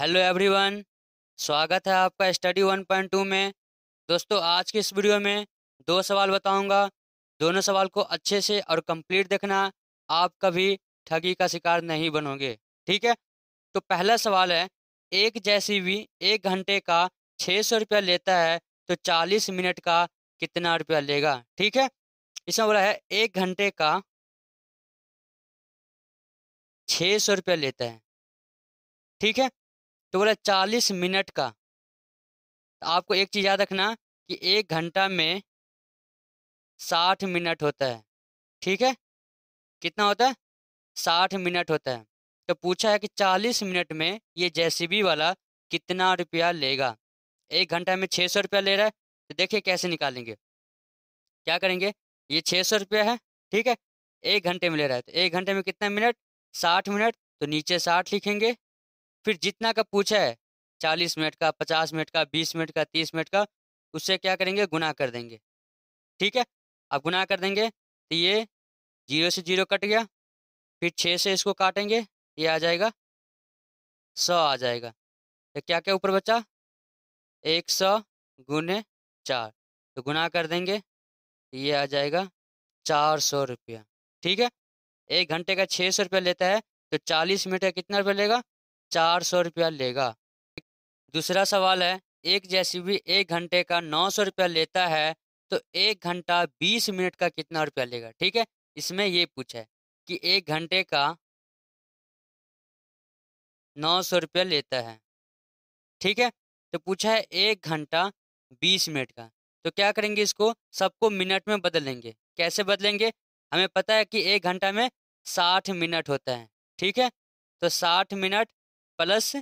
hello everyone स्वागत है आपका स्टडी 1.2 में दोस्तों आज के इस वीडियो में दो सवाल बताऊंगा दोनों सवाल को अच्छे से और कंप्लीट देखना आप कभी ठगी का शिकार नहीं बनोगे ठीक है तो पहला सवाल है एक जैसी भी एक घंटे का छः सौ रुपया लेता है तो चालीस मिनट का कितना रुपया लेगा ठीक है इसमें बोला है एक घंटे का छः सौ रुपया लेता है ठीक है तो बोला चालीस मिनट का आपको एक चीज़ याद रखना कि एक घंटा में साठ मिनट होता है ठीक है कितना होता है साठ मिनट होता है तो पूछा है कि चालीस मिनट में ये जेसीबी वाला कितना रुपया लेगा एक घंटा में छः सौ रुपया ले रहा है तो देखिए कैसे निकालेंगे क्या करेंगे ये छः सौ रुपया है ठीक है एक घंटे में ले रहा है तो एक घंटे में कितना मिनट साठ मिनट तो नीचे साठ लिखेंगे फिर जितना का पूछा है चालीस मिनट का पचास मिनट का बीस मिनट का तीस मिनट का उससे क्या करेंगे गुना कर देंगे ठीक है अब गुना कर देंगे तो ये जीरो से जीरो कट गया फिर छः से इसको काटेंगे ये आ जाएगा सौ आ जाएगा तो क्या क्या ऊपर बचा एक सौ गुने चार तो गुना कर देंगे ये आ जाएगा चार सौ रुपया ठीक है एक घंटे का छः सौ रुपया लेता है तो चालीस मिनट का कितना रुपया लेगा चार सौ रुपया लेगा दूसरा सवाल है एक जैसी भी एक घंटे का नौ सौ रुपया लेता है तो एक घंटा बीस मिनट का कितना रुपया लेगा ठीक है इसमें ये पूछा है कि एक घंटे का नौ सौ रुपया लेता है ठीक है तो पूछा है एक घंटा बीस मिनट का तो क्या करेंगे इसको सबको मिनट में बदलेंगे कैसे बदलेंगे हमें पता है कि एक घंटा में साठ मिनट होता है ठीक है तो साठ मिनट प्लस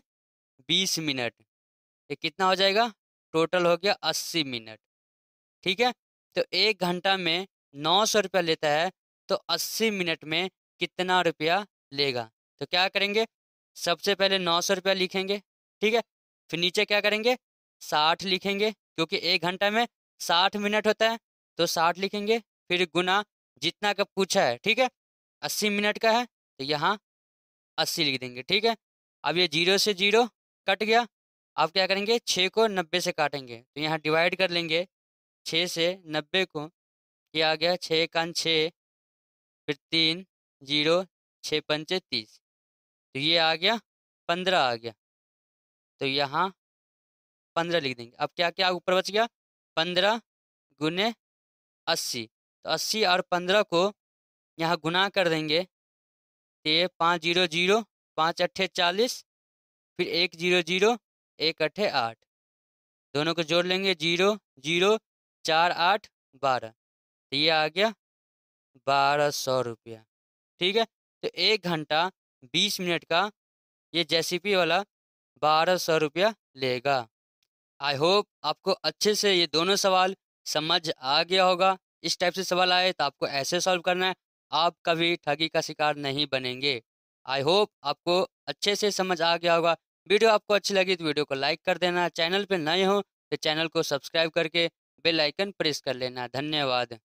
बीस मिनट ये कितना हो जाएगा टोटल हो गया अस्सी मिनट ठीक है तो एक घंटा में नौ सौ रुपया लेता है तो अस्सी मिनट में कितना रुपया लेगा तो क्या करेंगे सबसे पहले नौ सौ रुपया लिखेंगे ठीक है फिर नीचे क्या करेंगे साठ लिखेंगे क्योंकि एक घंटा में साठ मिनट होता है तो साठ लिखेंगे फिर गुना जितना का पूछा है ठीक है अस्सी मिनट का है तो यहाँ अस्सी लिख देंगे ठीक है अब ये जीरो से जीरो कट गया अब क्या करेंगे छः को नब्बे से काटेंगे तो यहाँ डिवाइड कर लेंगे छः से नब्बे को ये आ गया छः कान छः फिर तीन जीरो छः पंचे तीस तो ये आ गया पंद्रह आ गया तो यहाँ पंद्रह लिख देंगे अब क्या क्या ऊपर बच गया पंद्रह गुने अस्सी तो अस्सी और पंद्रह को यहाँ गुना कर देंगे तो ये पाँच जीरो जीरो पाँच अट्ठे चालीस फिर एक जीरो जीरो एक अट्ठे आठ दोनों को जोड़ लेंगे जीरो जीरो चार आठ बारह तो ये आ गया बारह सौ रुपया ठीक है तो एक घंटा बीस मिनट का ये जेसीपी वाला बारह सौ रुपया लेगा आई होप आपको अच्छे से ये दोनों सवाल समझ आ गया होगा इस टाइप से सवाल आए तो आपको ऐसे सॉल्व करना है आप कभी ठगी का शिकार नहीं बनेंगे आई होप आपको अच्छे से समझ आ गया होगा वीडियो आपको अच्छी लगी तो वीडियो को लाइक कर देना चैनल पर नए हो तो चैनल को सब्सक्राइब करके बेल आइकन प्रेस कर लेना धन्यवाद